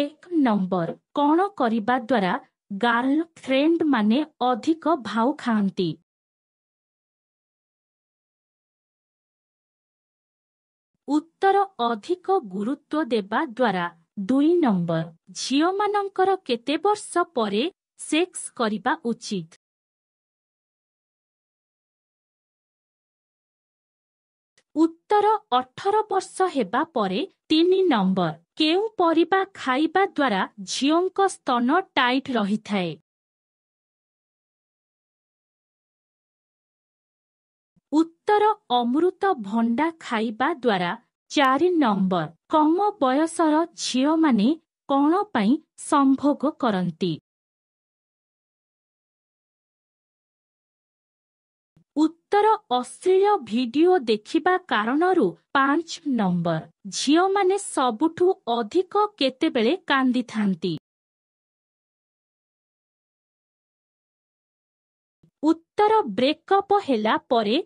ଏକ ନମ୍ବର କ'ଣ କରିବା ଦ୍ୱାରା ଗାର୍ଲଫ୍ରେଣ୍ଡମାନେ ଅଧିକ ଭାଉ ଖାଆନ୍ତି ଉତ୍ତର ଅଧିକ ଗୁରୁତ୍ୱ ଦେବା ଦ୍ୱାରା ଦୁଇ ନମ୍ବର ଝିଅମାନଙ୍କର କେତେ ବର୍ଷ ପରେ ସେକ୍ସ କରିବା ଉଚିତ ଉତ୍ତର ଭିତର ଅଠର ବର୍ଷ ହେବା ପରେ ତିନି ନମ୍ବର କେଉଁ ପରିବା ଖାଇବା ଦ୍ୱାରା ଝିଅଙ୍କ ସ୍ତନ ଟାଇଟ୍ ରହିଥାଏ ଉତ୍ତର ଅମୃତ ଭଣ୍ଡା ଖାଇବା ଦ୍ୱାରା ଚାରି ନମ୍ବର କମ ବୟସର ଝିଅମାନେ କ'ଣ ପାଇଁ ସମ୍ଭୋଗ କରନ୍ତି ଉତ୍ତର ଅଶ୍ଳୀଳ ଭିଡିଓ ଦେଖିବା କାରଣରୁ ପାଞ୍ଚ ନମ୍ବର ଝିଅମାନେ ସବୁଠୁ ଅଧିକ କେତେବେଳେ କାନ୍ଦିଥାନ୍ତି ଉତ୍ତର ବ୍ରେକ୍ଅପ୍ ହେଲା ପରେ